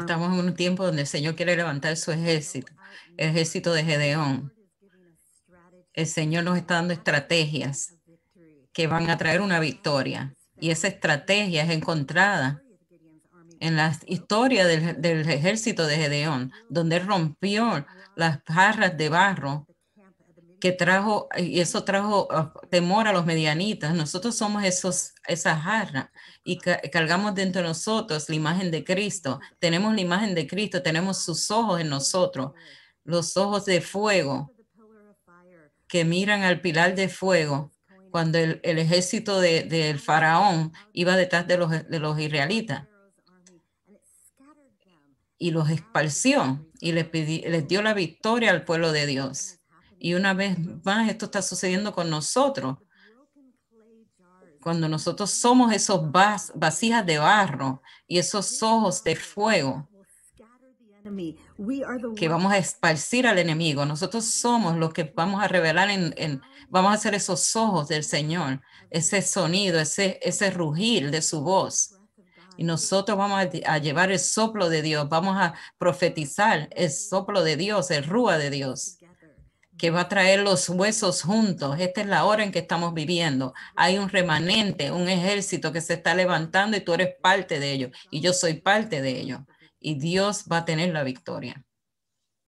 Estamos en un tiempo donde el Señor quiere levantar su ejército, el ejército de Gedeón. El Señor nos está dando estrategias que van a traer una victoria. Y esa estrategia es encontrada en la historia del, ejército de Gedeón, donde rompió las jarras de barro que trajo, y eso trajo ah, temor a los medianitas. Nosotros somos esos, esa jarra y cargamos dentro de nosotros la imagen de Cristo. Tenemos la imagen de Cristo, tenemos sus ojos en nosotros, los ojos de fuego que miran al pilar de fuego cuando el, ejército del faraón iba detrás de los, de los israelitas y los esparció y les dio la victoria al pueblo de Dios. Y una vez más, esto está sucediendo con nosotros. Cuando nosotros somos esos vas, vasijas de barro y esos ojos de fuego que vamos a esparcir al enemigo. Nosotros somos los que vamos a revelar, en, vamos a hacer esos ojos del Señor, ese sonido, ese, ese rugir de su voz. Y nosotros vamos a, a, llevar el soplo de Dios, vamos a profetizar el soplo de Dios, el rúa de Dios que va a traer los huesos juntos. Esta es la hora en que estamos viviendo. Hay un remanente, un ejército que se está levantando y tú eres parte de ello y yo soy parte de ello. Y Dios va a tener la victoria.